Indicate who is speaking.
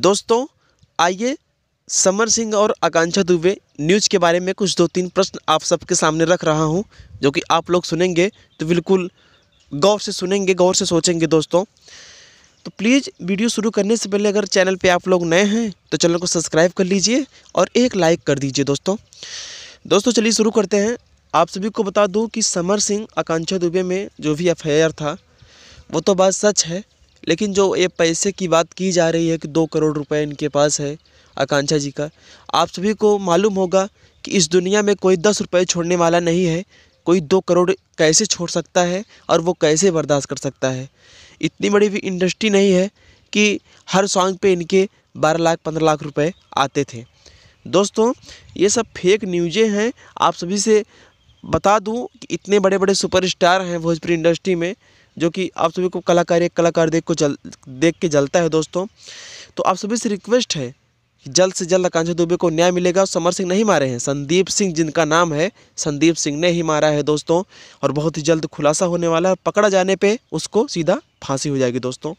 Speaker 1: दोस्तों आइए समर सिंह और आकांक्षा दुबे न्यूज़ के बारे में कुछ दो तीन प्रश्न आप सबके सामने रख रहा हूं जो कि आप लोग सुनेंगे तो बिल्कुल गौर से सुनेंगे गौर से सोचेंगे दोस्तों तो प्लीज़ वीडियो शुरू करने से पहले अगर चैनल पे आप लोग नए हैं तो चैनल को सब्सक्राइब कर लीजिए और एक लाइक कर दीजिए दोस्तों दोस्तों चलिए शुरू करते हैं आप सभी को बता दूँ कि समर सिंह आकांक्षा दुबे में जो भी एफ था वो तो बात सच है लेकिन जो ये पैसे की बात की जा रही है कि दो करोड़ रुपए इनके पास है आकांक्षा जी का आप सभी को मालूम होगा कि इस दुनिया में कोई दस रुपये छोड़ने वाला नहीं है कोई दो करोड़ कैसे छोड़ सकता है और वो कैसे बर्दाश्त कर सकता है इतनी बड़ी भी इंडस्ट्री नहीं है कि हर सॉन्ग पे इनके बारह लाख पंद्रह लाख रुपए आते थे दोस्तों ये सब फेक न्यूज़ें हैं आप सभी से बता दूं कि इतने बड़े बड़े सुपरस्टार हैं भोजपुरी इंडस्ट्री में जो कि आप सभी को कलाकार एक कलाकार देख को जल देख के जलता है दोस्तों तो आप सभी से रिक्वेस्ट है जल्द से जल्द आकांक्षा दुबे को न्याय मिलेगा समर सिंह नहीं मारे हैं संदीप सिंह जिनका नाम है संदीप सिंह ने ही मारा है दोस्तों और बहुत ही जल्द खुलासा होने वाला है पकड़ा जाने पे उसको सीधा फांसी हो जाएगी दोस्तों